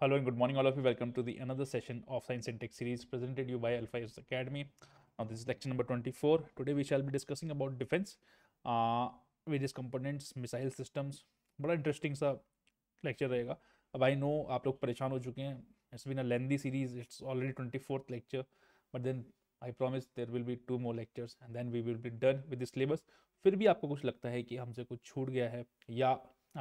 Hello and good morning all of you. Welcome to the another session of Science and Tech series presented you by Alpha Yes Academy. Now this is lecture number 24. Today we shall be discussing about defense, uh, various components, missile systems. बड़ा interesting सा lecture रहेगा अब I know आप लोग परेशान हो चुके हैं it's been a lengthy series it's already twenty fourth lecture but then I promise there will be two more lectures and then we will be done with syllabus फिर भी आपको कुछ लगता है कि हमसे कुछ छूट गया है या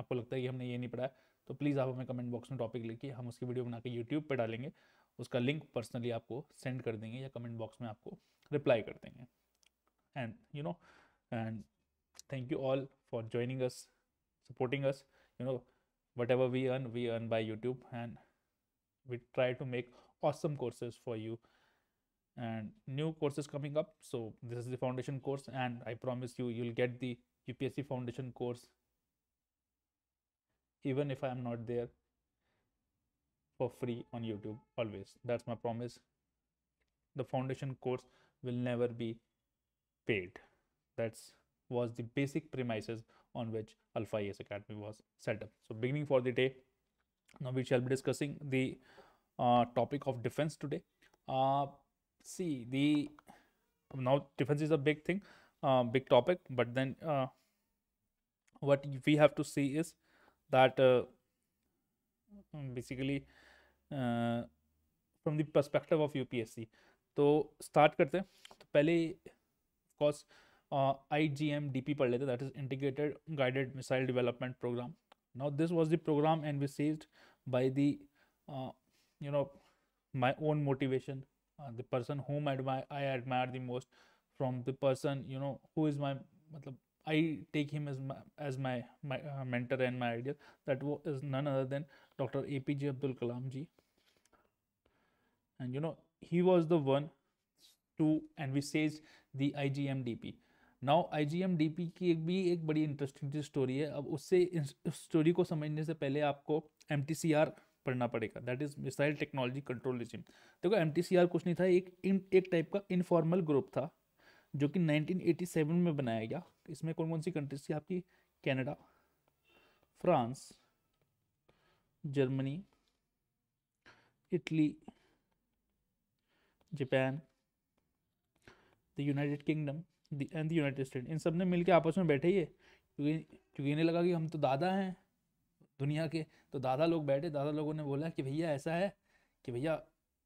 आपको लगता है कि हमने ये नहीं पढ़ा है तो प्लीज़ आप हमें कमेंट बॉक्स में टॉपिक लिखिए हम उसकी वीडियो बना के यूट्यूब पर डालेंगे उसका लिंक पर्सनली आपको सेंड कर देंगे या कमेंट बॉक्स में आपको रिप्लाई कर देंगे and you know and thank you all for joining us supporting us you know whatever we earn we earn by YouTube and we try to make awesome courses for you and new courses coming up so this is the foundation course and I promise you you'll get the U P S C foundation course even if I am not there for free on YouTube always. That's my promise. The foundation course will never be paid. That's was the basic premises on which Alpha AS Academy was set up. So beginning for the day, now we shall be discussing the uh, topic of defense today. Uh, see the now defense is a big thing, uh, big topic, but then uh, what we have to see is that basically from the perspective of UPSC तो start करते हैं तो पहले cause I G M D P पढ़ लेते that is integrated guided missile development programme now this was the programme and we saved by the you know my own motivation uh, the person whom admi- i admire the most from the person you know who is my matlab, I take him as my, as my, my uh, mentor and my idol. That is none other than Dr. APJ Abdul Kalam ji. And you know, he was the one to M the P now I G M D P की एक भी एक बड़ी interesting सी story है अब उससे इस story को समझने से पहले आपको एम टी सी आर पढ़ना पड़ेगा that is missile technology control regime देखो एम टी सी आर कुछ नहीं था एक एक टाइप का इनफॉर्मल ग्रुप था जो कि 1987 में बनाया गया इसमें कौन कौन सी कंट्रीज थी आपकी Canada France Germany Italy Japan the United Kingdom and the United State इन सब ने मिलकर आपस में बैठे ये क्योंकि क्योंकि इन्हें लगा कि हम तो दादा हैं दुनिया के तो दादा लोग बैठे दादा लोगों ने बोला कि भैया ऐसा है कि भैया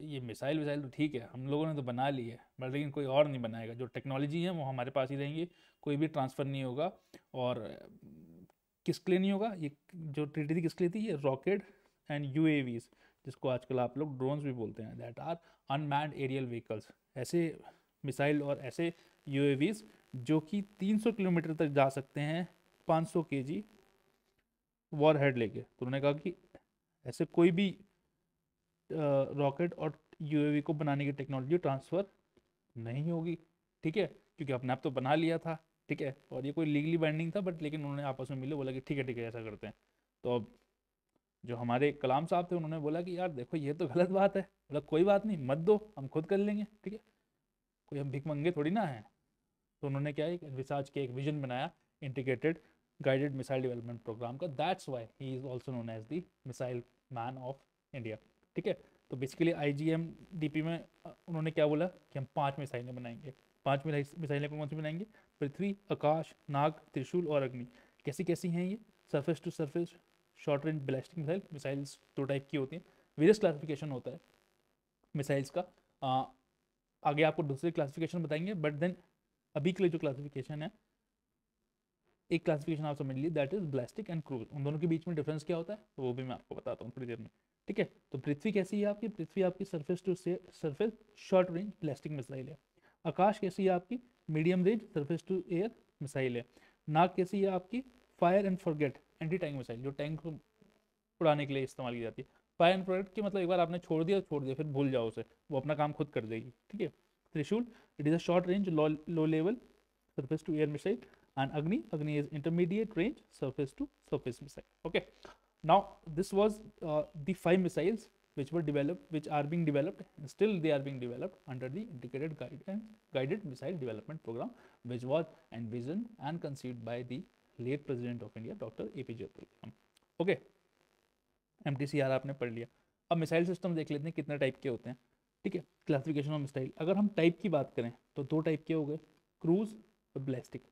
ये मिसाइल विसाइल तो ठीक है हम लोगों ने तो बना ली है बट लेकिन कोई और नहीं बनाएगा जो टेक्नोलॉजी है वो हमारे पास ही रहेंगी कोई भी ट्रांसफ़र नहीं होगा और किसके लिए नहीं होगा ये जो ट्रीटी थी किसके लिए थी ये रॉकेट एंड यू जिसको आजकल आप लोग ड्रोन्स भी बोलते हैं that are unmanned aerial vehicles ऐसे मिसाइल और ऐसे यू जो कि 300 किलोमीटर तक जा सकते हैं 500 जी वॉर हेड लेके तो उन्होंने कहा कि ऐसे कोई भी रॉकेट और यूएवी को बनाने की टेक्नोलॉजी ट्रांसफ़र नहीं होगी ठीक है क्योंकि अपने आप तो बना लिया था ठीक है और ये कोई लीगली बाइंडिंग था बट लेकिन उन्होंने आपस में मिले बोला कि ठीक है ठीक है ऐसा करते हैं तो अब जो हमारे कलाम साहब थे उन्होंने बोला कि यार देखो ये तो गलत बात है बोला कोई बात नहीं मत दो हम खुद कर लेंगे ठीक है कोई हम भिक मंगे थोड़ी ना है तो उन्होंने क्या एक रिसर्च के एक विजन बनाया integrated guided missile development programme का that's why he is also known as the missile man of India ठीक है तो बेसिकली आईजीएमडीपी में उन्होंने क्या बोला कि हम पांच मिसाइलें बनाएंगे पांच मिसाइलें कौन सी बनाएंगे पृथ्वी आकाश नाग त्रिशूल और अग्नि कैसी कैसी हैं ये surface to surface short range ballistic missile missiles दो टाइप की होती हैं वेरियस क्लासिफिकेशन होता है मिसाइल्स का आ, आगे आपको दूसरे क्लासिफिकेशन बताएंगे बट देन अभी के लिए जो क्लासिफिकेशन है एक क्लासिफिकेशन आप समझ लीजिए that is ballistic and cruise उन दोनों के बीच में डिफरेंस क्या होता है वो भी मैं आपको बताता हूँ थोड़ी देर में ठीक है तो पृथ्वी कैसी है आपकी पृथ्वी आपकी surface to surface short range ballistic missile है आकाश कैसी है आपकी medium range surface to air missile है नाक कैसी है आपकी fire and forget anti tank missile जो टैंक उड़ाने के लिए इस्तेमाल की जाती है फायर एंड फॉरगेट की मतलब एक बार आपने छोड़ दिया छोड़ दिया फिर भूल जाओ उसे वो अपना काम खुद कर देगी ठीक है Trishul it is a short range low level surface to air missile and अग्नि agni is intermediate range surface to surface missile okay Now, this was uh, the five missiles which were developed, which are being developed, still they are being developed under the integrated guidance, guided missile development program, which was envisioned and conceived by the late president of India, Dr. APJ Abdul Kalam. Okay um आपने पढ़ लिया अब missile system देख लेते हैं कितने type के होते हैं ठीक है क्लासिफिकेशन ऑफ मिसाइल अगर हम टाइप की बात करें तो दो टाइप के हो गए क्रूज और ब्लास्टिक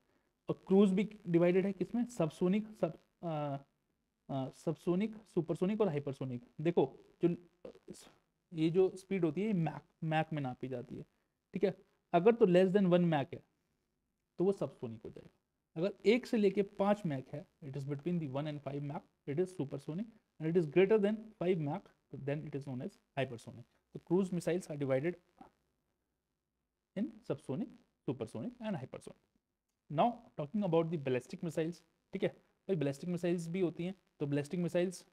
और क्रूज भी डिवाइडेड है किसमें सबसोनिक सब सबसोनिक सुपरसोनिक और हाइपरसोनिक देखो जो ये जो स्पीड होती है मैक मैक में नापी जाती है ठीक है अगर तो लेस देन वन मैक है तो वो सबसोनिक हो जाएगा अगर एक से लेके पाँच मैक है it is between the one and five Mach it is supersonic and it is greater than five Mach then it is known as hypersonic तो cruise missiles are divided in subsonic supersonic and hypersonic now talking about the ballistic missiles ठीक है भाई ballistic missiles भी होती हैं तो ब्लिस्टिक missiles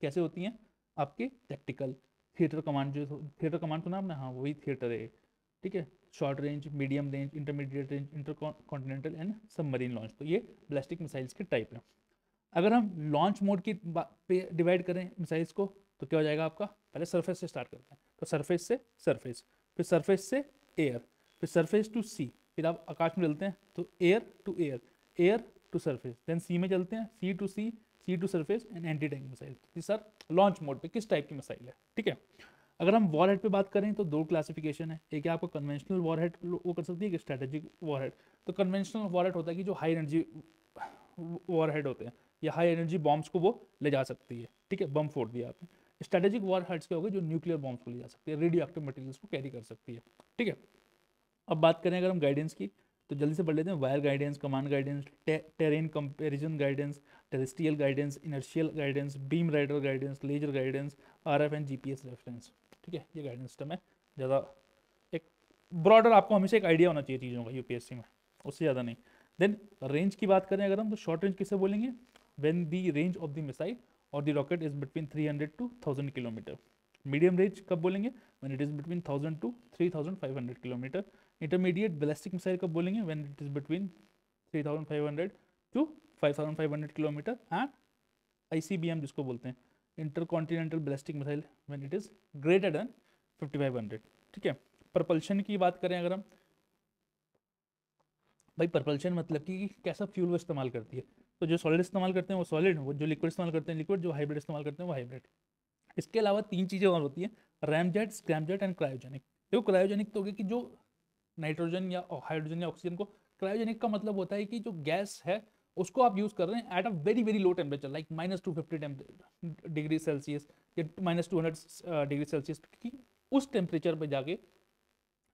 कैसे होती हैं आपके टैक्टिकल थिएटर कमांड जो थिएटर कमांड सुना आपने हाँ वही थिएटर है ठीक है short range medium range intermediate range intercontinental and submarine launch तो ये ब्लास्टिक मिसाइल्स के टाइप हैं अगर हम लॉन्च मोड की पे डिवाइड करें मिसाइल्स को तो क्या हो जाएगा आपका पहले सरफेस से स्टार्ट करते हैं तो सरफेस से सरफेस फिर सरफेस से एयर फिर सरफेस टू सी फिर आप आकाश में डलते हैं तो air to air air to surface then sea में चलते हैं sea to sea sea to surface and anti tank missile ये सर लॉन्च मोड पे किस टाइप की मिसाइल है ठीक है अगर हम वॉर हेड पर बात करें तो दो क्लासिफिकेशन है एक है आपको कन्वेंशनल वॉर हेड वो कर सकती है एक स्ट्रेटेजिक वॉर हेड तो कन्वेंशनल वॉर हेड होता है कि जो हाई एनर्जी वॉर हेड होते हैं या हाई एनर्जी बॉम्ब्स को वो ले जा सकती है ठीक है बम फोड़ दिया आपने स्ट्रेटेजिक वॉर हेड्स क्या होगा जो न्यूक्लियर बॉम्ब्स को ले जा सकती है रेडियो एक्टिव मटीरियल्स को कैरी कर सकती है ठीक है अब बात करें अगर हम गाइडेंस की तो जल्दी से पढ़ लेते हैं wire guidance command guidance terrain comparison guidance terrestrial guidance inertial guidance beam rider guidance laser guidance R F and G P S reference ठीक है ये गाइडेंस सिस्टम है ज़्यादा एक ब्रॉडर आपको हमेशा एक आइडिया होना चाहिए चीज़ों का यू में उससे ज़्यादा नहीं देन रेंज की बात करें अगर हम तो शॉर्ट रेंज किसे बोलेंगे when the range of the missile और the rocket is between three hundred to thousand kilometre medium range कब बोलेंगे when it is between thousand to three thousand five hundred kilometre intermediate ballistic missile कब बोलेंगे when it is between 3500 to 5500 kilometre and ICBM जिसको बोलते हैं intercontinental ballistic missile when it is greater than 5500 ठीक है propulsion की बात करें अगर हम भाई प्रपल्शन मतलब कि कैसा फ्यूल वो इस्तेमाल करती है तो जो सॉलिड इस्तेमाल करते हैं वो सॉलिड वो जो लिक्विड इस्तेमाल करते हैं लिक्विड जो हाइब्रिड इस्तेमाल करते हैं वो हाइब्रिड इसके अलावा तीन चीज़ें और होती हैं रैमजेट स्क्रैमजेट एंड क्रायोजेनिक देखो क्रायोजेनिक तो होगी कि जो नाइट्रोजन या हाइड्रोजन या ऑक्सीजन को क्रायोजेनिक का मतलब होता है कि जो गैस है उसको आप यूज़ कर रहे हैं at a very very low temperature like minus two fifty degree Celsius या minus two hundred degree Celsius की उस टेम्परेचर पर जाके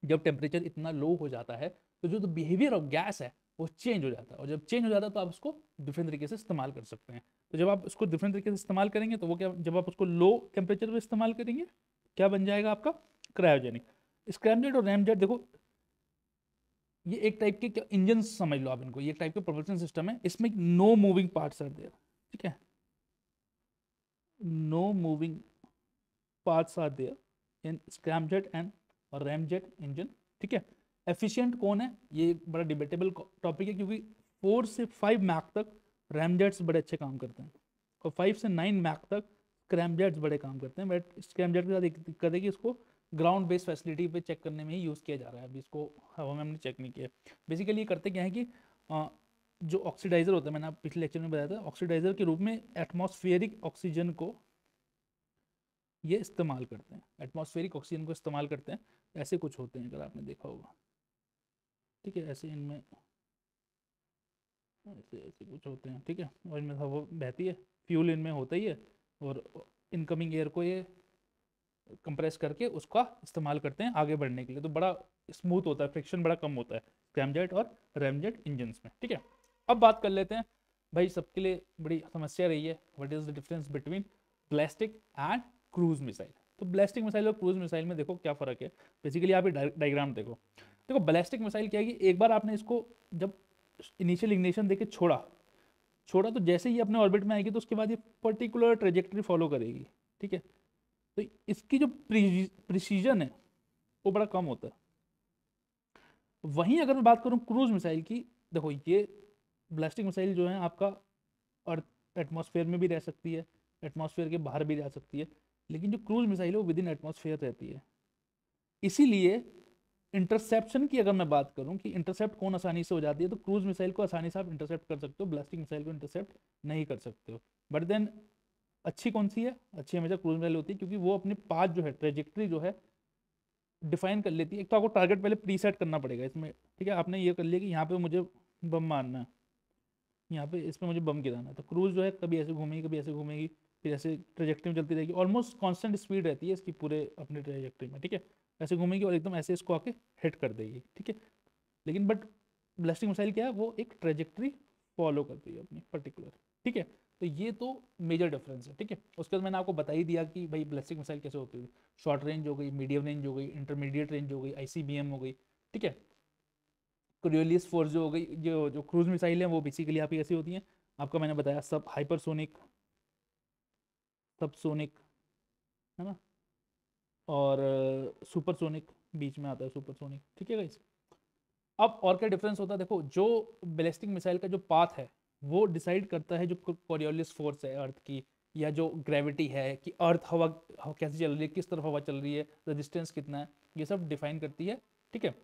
जब टेम्परेचर इतना लो हो जाता है तो जो बिहेवियर ऑफ गैस है वो चेंज हो जाता है और जब चेंज हो जाता है तो आप उसको डिफरेंट तरीके से इस्तेमाल कर सकते हैं तो जब आप उसको डिफरेंट तरीके से इस्तेमाल करेंगे तो वो क्या जब आप उसको लो टेम्परेचर पर इस्तेमाल करेंगे क्या बन जाएगा आपका क्रायोजेनिक स्क्रैमजेट और रैमजेट देखो ये एक टाइप के इंजन समझ लो आप इनको ये टाइप के प्रोपल्शन सिस्टम है इसमें no moving parts are there ठीक है no moving parts are there in scramjet and और रैमजेट इंजन ठीक है एफिशिएंट कौन है ये बड़ा डिबेटेबल टॉपिक है क्योंकि फोर से फाइव मैक तक रैमजेट्स बड़े अच्छे काम करते हैं और फाइव से नाइन मैक तक स्क्रैमजेट्स बड़े काम करते हैं बट स्क्रैमजेट के साथ एक दिक्कत है कि इसको ग्राउंड बेस्ड फैसिलिटी पे चेक करने में ही यूज़ किया जा रहा है अभी इसको हवा में हमने चेक नहीं किया बेसिकली ये करते क्या है कि जो ऑक्सीडाइज़र होता है मैंने आप पिछले लेक्चर में बताया था ऑक्सीडाइज़र के रूप में एटमॉस्फेरिक ऑक्सीजन को ये इस्तेमाल करते हैं एटमॉस्फेरिक ऑक्सीजन को इस्तेमाल करते हैं ऐसे कुछ होते हैं अगर आपने देखा होगा ठीक है ऐसे इनमें ऐसे ऐसे कुछ होते हैं ठीक है और इनमें हवा बहती है फ्यूल इनमें होता ही है और इनकमिंग एयर को ये कंप्रेस करके उसका इस्तेमाल करते हैं आगे बढ़ने के लिए तो बड़ा स्मूथ होता है फ्रिक्शन बड़ा कम होता है स्क्रैमजेट और रैमजेट इंजन्स में ठीक है अब बात कर लेते हैं भाई सबके लिए बड़ी समस्या रही है what is the difference between ballistic and cruise missile तो ब्लास्टिक मिसाइल और क्रूज मिसाइल में देखो क्या फ़र्क है बेसिकली आप डायग्राम देखो देखो ब्लास्टिक मिसाइल क्या है कि एक बार आपने इसको जब इनिशियल इग्निशन देके छोड़ा छोड़ा तो जैसे ही अपने ऑर्बिट में आएगी तो उसके बाद ये पर्टिकुलर ट्रेजेक्ट्री फॉलो करेगी ठीक है तो इसकी जो प्रिसीजन है वो बड़ा कम होता है वहीं अगर मैं बात करूँ क्रूज मिसाइल की देखो ये ब्लास्टिक मिसाइल जो है आपका अर्थ एटमॉस्फेयर में भी रह सकती है एटमॉस्फेयर के बाहर भी जा सकती है लेकिन जो क्रूज मिसाइल है वो विद इन एटमोसफेयर रहती है इसीलिए इंटरसेप्शन की अगर मैं बात करूं कि इंटरसेप्ट कौन आसानी से हो जाती है तो क्रूज मिसाइल को आसानी से आप इंटरसेप्ट कर सकते हो ब्लास्टिक मिसाइल को इंटरसेप्ट नहीं कर सकते हो बट देन अच्छी कौन सी है अच्छी हमेशा क्रूज मिसाइल होती है क्योंकि वो अपने पाथ जो है ट्रेजेक्ट्री जो है डिफाइन कर लेती है एक तो आपको टारगेट पहले प्रीसेट करना पड़ेगा इसमें ठीक है आपने ये कर लिया कि यहाँ पे मुझे बम मारना है यहाँ पे इस पर मुझे बम गिराना है तो क्रूज जो है कभी ऐसे घूमेगी कभी ऐसे घूमेगी फिर ऐसे ट्रेजेक्ट्री में चलती रहेगी ऑलमोस्ट कॉन्स्टेंट स्पीड रहती है इसकी पूरे अपने ट्रेजेक्ट्री में ठीक है ऐसे घूमेगी और एकदम ऐसे इसको आके हिट कर देगी ठीक है लेकिन बट ब्लास्टिंग मिसाइल क्या है वो एक ट्रेजेक्ट्री फॉलो करती है अपनी पर्टिकुलर ठीक है तो ये तो मेजर डिफरेंस है ठीक है उसके बाद मैंने आपको बता ही दिया कि भाई ब्लेसिक मिसाइल कैसे होती है शॉर्ट रेंज हो गई मीडियम रेंज हो गई इंटरमीडिएट रेंज हो गई आईसीबीएम हो गई ठीक है क्रियोलियस फोर्स जो हो गई जो जो क्रूज मिसाइल है वो बेसिकली आपकी कैसी होती हैं आपका मैंने बताया सब हाइपरसोनिक सोनिक है ना और सुपरसोनिक uh, बीच में आता है सुपरसोनिक ठीक है गाइस अब और क्या डिफरेंस होता है देखो जो बैलिस्टिक मिसाइल का जो पाथ है वो डिसाइड करता है जो कोरियोलिस फोर्स है अर्थ की या जो ग्रेविटी है कि अर्थ हवा कैसे चल रही है किस तरफ हवा चल रही है रेजिस्टेंस कितना है ये सब डिफाइन करती है ठीक है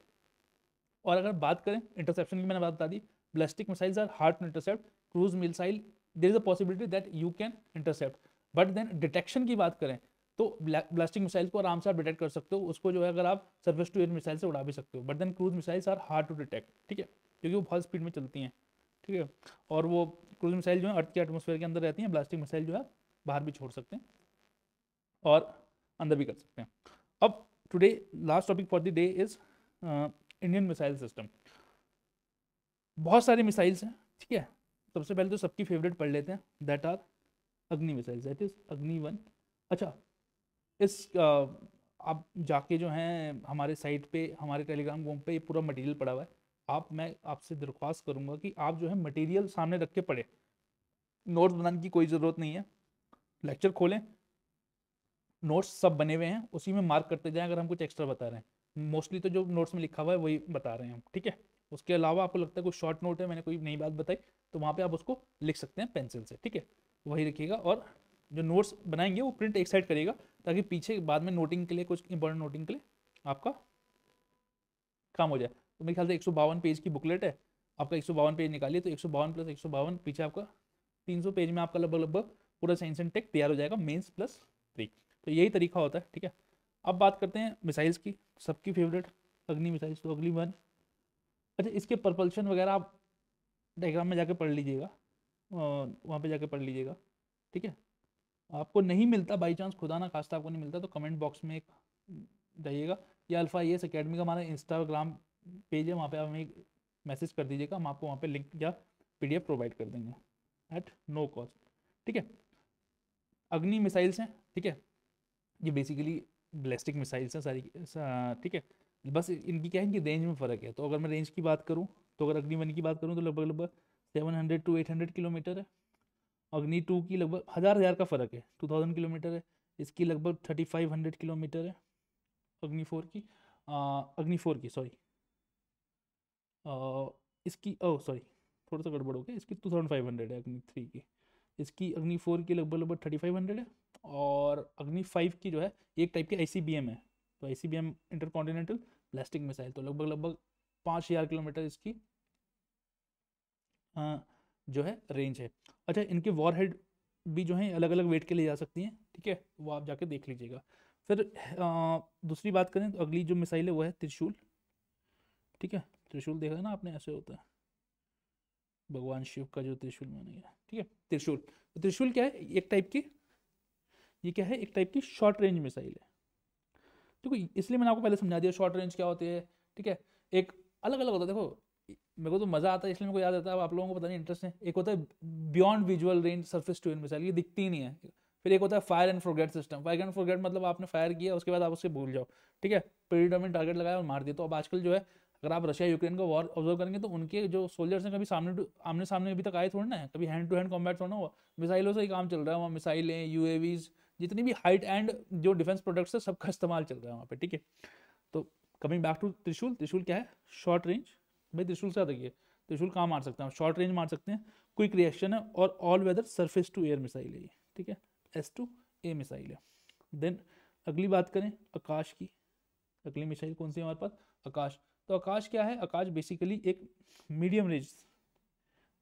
और अगर बात करें इंटरसेप्शन की मैंने बात बता दी ballistic missiles are hard to intercept cruise missile there is a possibility that you can intercept but then detection की बात करें तो ब्लास्टिक मिसाइल को आराम से आप डिटेक्ट कर सकते हो उसको जो है अगर आप सर्विस टू एयर मिसाइल से उड़ा भी सकते हो but then cruise missiles are hard to detect ठीक है क्योंकि वो बहुत स्पीड में चलती हैं ठीक है और वो क्रूज मिसाइल जो है अर्थ के एटमोसफेयर के अंदर रहती हैं ब्लास्टिक मिसाइल जो है बाहर भी छोड़ सकते हैं और अंदर भी कर सकते हैं अब today last topic for the day is Indian missile system बहुत सारी मिसाइल्स हैं ठीक है सबसे पहले तो सबकी फेवरेट पढ़ लेते हैं that are Agni missile that is Agni one अच्छा इस uh, आप जाके जो हैं हमारे साइट पे हमारे टेलीग्राम ग्रुप पे ये पूरा मटेरियल पड़ा हुआ है आप मैं आपसे दरख्वास्त करूँगा कि आप जो है मटेरियल सामने रख के पढ़े नोट्स बनाने की कोई ज़रूरत नहीं है लेक्चर खोलें नोट्स सब बने हुए हैं उसी में मार्क करते जाएं अगर हम कुछ एक्स्ट्रा बता रहे हैं मोस्टली तो जो नोट्स में लिखा हुआ है वही बता रहे हैं हम ठीक है उसके अलावा आपको लगता है कोई शॉर्ट नोट है मैंने कोई नई बात बताई तो वहाँ पे आप उसको लिख सकते हैं पेंसिल से ठीक है वही रखिएगा और जो नोट्स बनाएंगे वो प्रिंट एक साइड करिएगा ताकि पीछे बाद में नोटिंग के लिए कुछ इंपॉर्टेंट नोटिंग के लिए आपका काम हो जाए तो मेरे ख्याल से एक पेज की बुकलेट है आपका एक पेज निकालिए तो एक प्लस एक पीछे आपका तीन पेज में आपका लगभग लगभग पूरा साइंस एंड टेक तैयार हो जाएगा मेन्स प्लस प्री तो यही तरीका होता है ठीक है अब बात करते हैं मिसाइल्स की सबकी फेवरेट अग्नि मिसाइल्स तो अगली वन अच्छा इसके परपल्शन वगैरह आप डायग्राम में जाके पढ़ लीजिएगा वहाँ पे जाके पढ़ लीजिएगा ठीक है आपको नहीं मिलता बाई चांस खुदा ना खास्ता आपको नहीं मिलता तो कमेंट बॉक्स में एक जाइएगा या अल्फा ये अकेडमी का हमारा इंस्टाग्राम पेज है वहाँ पे आप हमें मैसेज कर दीजिएगा हम आपको वहाँ पे लिंक या पीडीएफ प्रोवाइड कर देंगे एट नो कॉस्ट ठीक है अग्नि मिसाइल्स हैं ठीक है ये बेसिकली ब्लेस्टिक मिसाइल्स हैं सारी ठीक है बस इनकी क्या है इनकी रेंज में फ़र्क है तो अगर मैं रेंज की बात करूँ तो अगर अग्नि वन की बात करूँ तो लगभग लगभग seven hundred to eight hundred kilometre है अग्नि टू की लगभग हज़ार हज़ार का फ़र्क है टू थाउजेंड किलोमीटर है इसकी लगभग थर्टी फाइव हंड्रेड किलोमीटर है अग्नि फोर की अग्नि फोर की सॉरी इसकी ओ सॉरी थोड़ा सा गड़बड़ हो गया इसकी टू थाउजेंड फाइव हंड्रेड है अग्नि थ्री की इसकी अग्नि फोर की लगभग लगभग थर्टी फाइव हंड्रेड है और अग्नि फाइव की जो है एक टाइप की आई सी बी एम है तो I C B M intercontinental ballistic missile तो लगभग लगभग पाँच हज़ार किलोमीटर इसकी आ, जो है रेंज है अच्छा इनके वॉर हेड भी जो है अलग अलग वेट के लिए जा सकती हैं ठीक है वो आप जाके देख लीजिएगा फिर आ, दूसरी बात करें तो अगली जो मिसाइल है वो है त्रिशूल ठीक है त्रिशूल देखा ना आपने ऐसे होता है भगवान शिव का जो त्रिशूल माना गया ठीक है त्रिशूल तो त्रिशूल क्या है एक टाइप की ये क्या है एक टाइप की शॉर्ट रेंज मिसाइल है देखो इसलिए मैंने आपको पहले समझा दिया शॉर्ट रेंज क्या होती है ठीक है एक अलग अलग होता है देखो मेरे को तो मज़ा आता है इसलिए मेरे को याद आता है आप लोगों को पता नहीं इंटरेस्ट है एक होता है beyond visual range surface to and missile ये दिखती ही नहीं है फिर एक होता है fire and forget system fire and forget मतलब आपने फायर किया उसके बाद आप उससे भूल जाओ ठीक है प्रीडोमेंट टारगेट लगाया और मार दिया तो अब आजकल जो है अगर आप रशिया यूक्रेन का वॉर ऑब्जर्व करेंगे तो उनके जो सोल्जर्स हैं कभी सामने आमने सामने अभी तक आए थोड़ा ना है कभी हैंड टू हैंड कॉम्बैट थोड़ा हुआ मिसाइलों से ही काम चल रहा है वहाँ मिसाइलें यू जितनी भी हाइट एंड जो डिफेंस प्रोडक्ट्स है सबका इस्तेमाल चल रहा है वहाँ पर ठीक है तो कमिंग बैक टू त्रिशूल त्रिशूल क्या है शॉर्ट रेंज भाई त्रिशूल से देखिए त्रिशूल कहाँ मार सकते हैं शॉर्ट रेंज मार सकते हैं क्विक रिएक्शन है और all weather surface to air missile है ये ठीक है एस टू ए मिसाइल है देन अगली बात करें आकाश की अगली मिसाइल कौन सी है हमारे पास आकाश तो आकाश क्या है आकाश बेसिकली एक medium range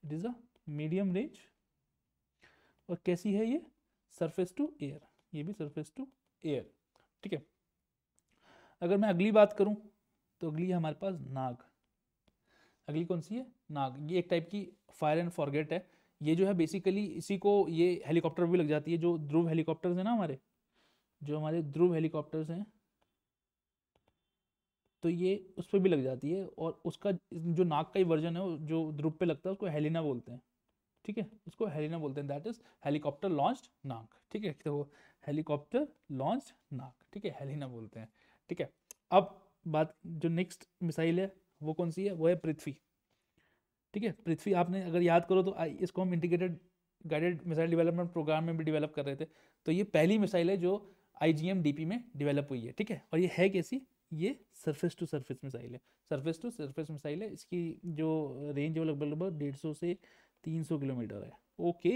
it is a medium range और कैसी है ये सरफेस टू एयर ये भी सरफेस टू एयर ठीक है अगर मैं अगली बात करूं तो अगली है हमारे पास नाग अगली कौन सी है नाग ये एक टाइप की फायर एंड फॉरगेट है ये जो है बेसिकली इसी को ये हेलीकॉप्टर भी लग जाती है जो ध्रुव हेलीकॉप्टर्स है ना हमारे जो हमारे ध्रुव हेलीकॉप्टर्स हैं तो ये उस पर भी लग जाती है और उसका जो नाक का ही वर्जन है जो ध्रुप पे लगता है उसको हेलिना बोलते हैं ठीक है उसको हेलिना बोलते हैं दैट इज हेलीकॉप्टर लॉन्च नाक ठीक है तो हेलीकॉप्टर लॉन्च नाक ठीक है हेलिना बोलते हैं ठीक है अब बात जो नेक्स्ट मिसाइल है वो कौन सी है वो है पृथ्वी ठीक है पृथ्वी आपने अगर याद करो तो इसको हम integrated guided missile development programme में भी डेवलप कर रहे थे तो ये पहली मिसाइल है जो आई जी में डेवलप हुई है ठीक है और ये है कैसी ये सरफेस टू सरफेस मिसाइल है सरफेस टू सरफेस मिसाइल है इसकी जो रेंज है वो लगभग लगभग डेढ़ सौ से तीन सौ किलोमीटर है ओके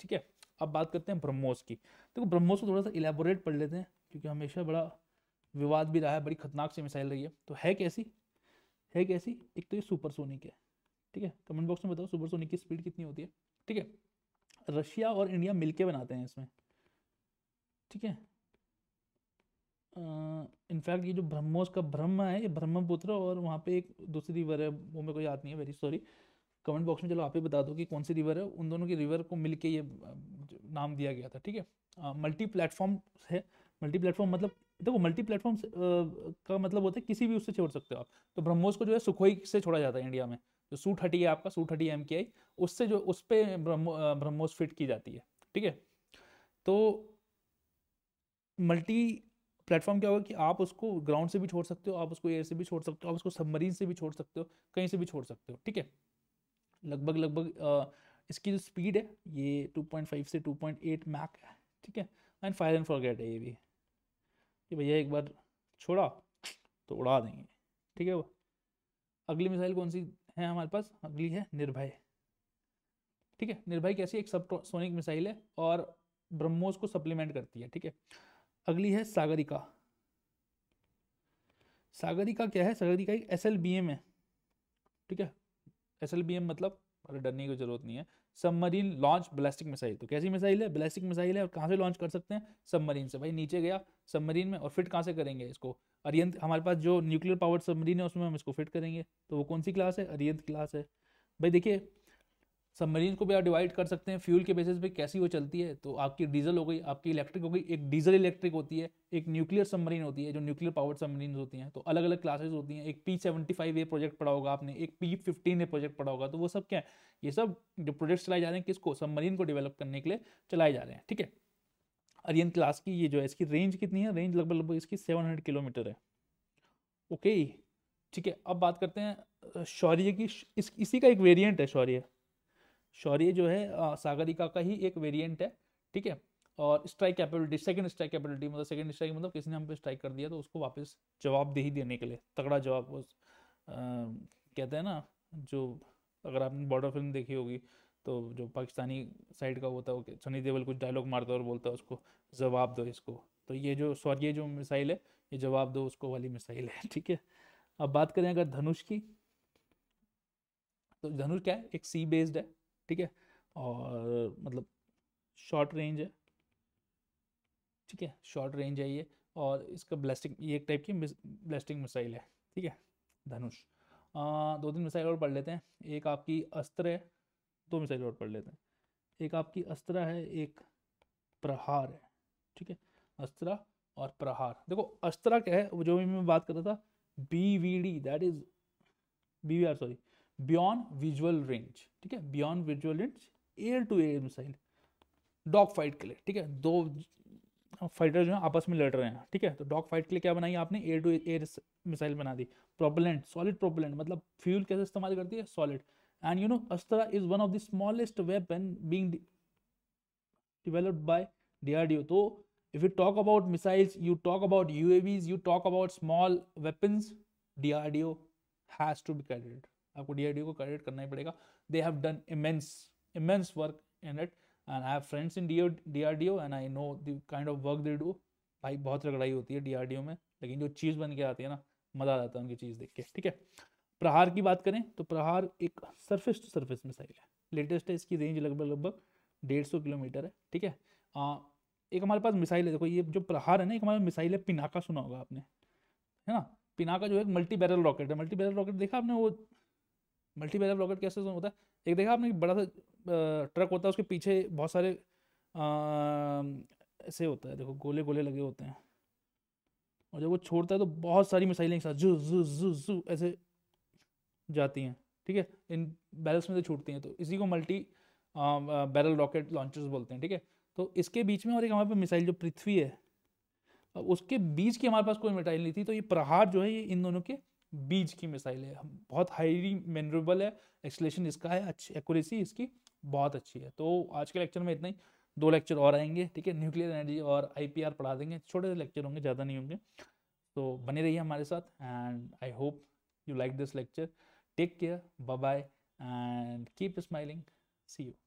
ठीक है अब बात करते हैं ब्रह्मोस की देखो तो ब्रह्मोस को थोड़ा सा इलेबोरेट पढ़ लेते हैं क्योंकि हमेशा बड़ा विवाद भी रहा है बड़ी खतरनाक सी मिसाइल रही है तो है कैसी है कैसी एक तो ये सुपरसोनिक है ठीक है कमेंट बॉक्स में बताओ सुपरसोनिक की स्पीड कितनी होती है ठीक है रशिया और इंडिया मिलके बनाते हैं इसमें ठीक है इनफैक्ट ये जो ब्रह्मोस का ब्रह्म है ये ब्रह्मपुत्र और वहाँ पे एक दूसरी रिवर है वो मेरे को याद नहीं है वेरी सॉरी कमेंट बॉक्स में चलो आप ही बता दो कि कौन सी रिवर है उन दोनों की रिवर को मिल ये नाम दिया गया था ठीक है मल्टी प्लेटफॉर्म है मल्टी प्लेटफॉर्म मतलब देखो मल्टी प्लेटफॉर्म का मतलब होता है किसी भी उससे छोड़ सकते हो आप तो ब्रह्मोस को जो है सुखोई से छोड़ा जाता है इंडिया में जो सू थर्टी है आपका सू थर्टी एम के आई उससे जो उस पर ब्रह्मोस फिट की जाती है ठीक है तो मल्टी प्लेटफॉर्म क्या होगा कि आप उसको ग्राउंड से भी छोड़ सकते हो आप उसको एयर से भी छोड़ सकते हो आप उसको सबमरीन से भी छोड़ सकते हो कहीं से भी छोड़ सकते हो ठीक है लगभग लगभग इसकी जो स्पीड है ये 2.5 से 2.8 मैक है ठीक है एंड फायर एंड फॉरगेट है ये भी कि भैया एक बार छोड़ा तो उड़ा देंगे ठीक है वो अगली मिसाइल कौन सी है हमारे पास अगली है निर्भय ठीक है निर्भय कैसी एक सब सोनिक मिसाइल है और ब्रह्मोस को सप्लीमेंट करती है ठीक है अगली है सागरिका सागरिका क्या है सागरिका एक एस एल बी एम है ठीक है एस एल बी एम मतलब अरे डरने की जरूरत नहीं है सबमरीन लॉन्च ब्लास्टिक मिसाइल तो कैसी मिसाइल है ब्लास्टिक मिसाइल है और कहाँ से लॉन्च कर सकते हैं सबमरीन से भाई नीचे गया सबमरीन में और फिट कहाँ से करेंगे इसको अरियंत हमारे पास जो न्यूक्लियर पावर सबमरीन है उसमें हम इसको फिट करेंगे तो वो कौन सी क्लास है अरियंत क्लास है भाई देखिए सबमरीन को भी आप डिवाइड कर सकते हैं फ्यूल के बेसिस पे कैसी वो चलती है तो आपकी डीजल हो गई आपकी इलेक्ट्रिक हो गई एक डीजल इलेक्ट्रिक होती है एक न्यूक्लियर सबमरीन होती है जो न्यूक्लियर पावर्ड सबमरीन होती हैं तो अलग अलग क्लासेस होती हैं एक P seventy five A project पढ़ा होगा आपने एक पी फिफ्टीन ए प्रोजेक्ट पढ़ा होगा तो वो सब क्या है ये सब जो प्रोजेक्ट चलाए जा रहे हैं किसको सबमरीन को डेवलप करने के लिए चलाए जा रहे हैं ठीक है अरियन क्लास की ये जो है इसकी रेंज कितनी है रेंज लगभग लगभग इसकी सेवन किलोमीटर है ओके ठीक है अब बात करते हैं शौर्य की इस, इसी का एक वेरिएंट है शौर्य शौर्य जो है सागरिका का ही एक वेरिएंट है ठीक है और strike capability second strike capability मतलब सेकंड स्ट्राइक मतलब किसी ने हम पे स्ट्राइक कर दिया तो उसको वापस जवाब दे ही देने के लिए तगड़ा जवाब उस कहते हैं ना जो अगर आपने बॉर्डर फिल्म देखी होगी तो जो पाकिस्तानी साइड का होता है वो सनी देवल कुछ डायलॉग मारता है और बोलता है उसको जवाब दो इसको तो ये जो सॉरी जो मिसाइल है ये जवाब दो उसको वाली मिसाइल है ठीक है अब बात करें अगर धनुष की तो धनुष क्या है एक सी बेस्ड है ठीक है और मतलब शॉर्ट रेंज है ठीक है शॉर्ट रेंज है ये और इसका ब्लास्टिक ये एक टाइप की ब्लास्टिक मिसाइल है ठीक है धनुष दो तीन मिसाइल और पढ़ लेते हैं एक आपकी अस्त्र है दो मिसाइल और पढ़ लेते हैं एक आपकी अस्त्र है एक प्रहार है ठीक है अस्त्र और प्रहार देखो अस्त्र क्या है जो भी मैं बात कर रहा था B V D that is B V R sorry beyond visual range ठीक है beyond visual range air to air missile dog fight के लिए ठीक है दो फाइटर जो है आपस में लड़ रहे हैं ठीक है तो डॉग फाइट के लिए क्या बनाई आपने एयर टू एयर मिसाइल बना दी प्रोपलेंट सॉलिड प्रोपलेंट मतलब फ्यूल कैसे इस्तेमाल करती है solid and you know Astra is one of the smallest weapon being developed by DRDO तो if you talk about you you talk about uavs you talk about small weapons drdo has to be credited आपको D को credit करना ही पड़ेगा they have done immense immense work in it and I have friends in D D and I know the kind of work they do भाई बहुत रगड़ाई होती है D में लेकिन जो चीज़ बन के आती है ना मज़ा आ जाता है उनकी चीज़ देख के ठीक है प्रहार की बात करें तो प्रहार एक सर्फेस टू सरफेस मिसाइल है लेटेस्ट है इसकी रेंज लगभग लगभग डेढ़ सौ किलोमीटर है ठीक है आ, एक हमारे पास मिसाइल है देखो ये जो प्रहार है ना एक हमारे मिसाइल है पिनाका सुना होगा आपने है ना पिनाका जो है मल्टी बैरल रॉकेट है मल्टी बैरल रॉकेट देखा आपने वो मल्टी बैरल रॉकेट कैसे होता है एक देखा आपने बड़ा सा ट्रक होता है उसके पीछे बहुत सारे ऐसे होता है देखो गोले गोले लगे होते हैं और जब वो छोड़ता है तो बहुत सारी मिसाइलें एक साथ जू जू जू जू ऐसे जाती हैं ठीक है इन बैरल्स में से छूटती हैं तो इसी को मल्टी बैरल रॉकेट लॉन्चर्स बोलते हैं ठीक है तो इसके बीच में और एक हमारे पास मिसाइल जो पृथ्वी है उसके बीच की हमारे पास कोई मिसाइल नहीं थी तो ये प्रहार जो है ये इन दोनों के बीज की मिसाइल है बहुत हाईली मेनरेबल है एक्सलेशन इसका है अच्छी एक्यूरेसी इसकी बहुत अच्छी है तो आज के लेक्चर में इतना ही दो लेक्चर और आएंगे ठीक है न्यूक्लियर एनर्जी और आईपीआर पढ़ा देंगे छोटे से लेक्चर होंगे ज़्यादा नहीं होंगे तो बने रहिए हमारे साथ and I hope you like this lecture take care bye bye and keep smiling see you